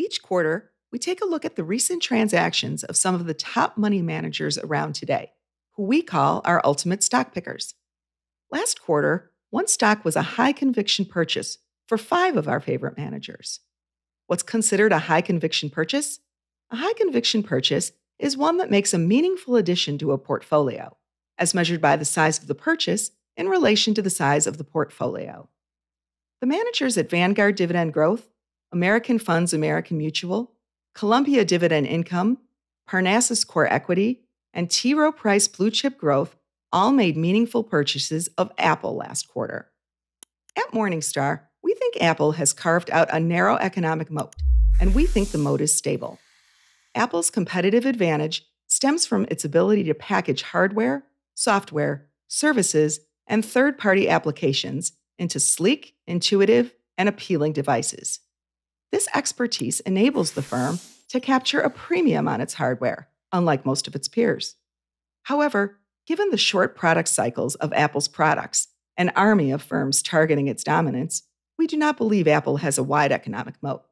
Each quarter, we take a look at the recent transactions of some of the top money managers around today, who we call our ultimate stock pickers. Last quarter, one stock was a high conviction purchase for five of our favorite managers. What's considered a high conviction purchase? A high conviction purchase is one that makes a meaningful addition to a portfolio, as measured by the size of the purchase in relation to the size of the portfolio. The managers at Vanguard Dividend Growth American Funds American Mutual, Columbia Dividend Income, Parnassus Core Equity, and T. Rowe Price Blue Chip Growth all made meaningful purchases of Apple last quarter. At Morningstar, we think Apple has carved out a narrow economic moat, and we think the moat is stable. Apple's competitive advantage stems from its ability to package hardware, software, services, and third party applications into sleek, intuitive, and appealing devices. This expertise enables the firm to capture a premium on its hardware, unlike most of its peers. However, given the short product cycles of Apple's products, an army of firms targeting its dominance, we do not believe Apple has a wide economic moat.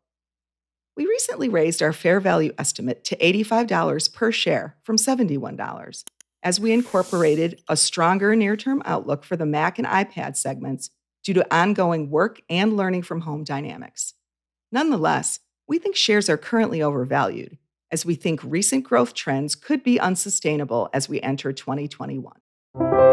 We recently raised our fair value estimate to $85 per share from $71 as we incorporated a stronger near term outlook for the Mac and iPad segments due to ongoing work and learning from home dynamics. Nonetheless, we think shares are currently overvalued, as we think recent growth trends could be unsustainable as we enter 2021.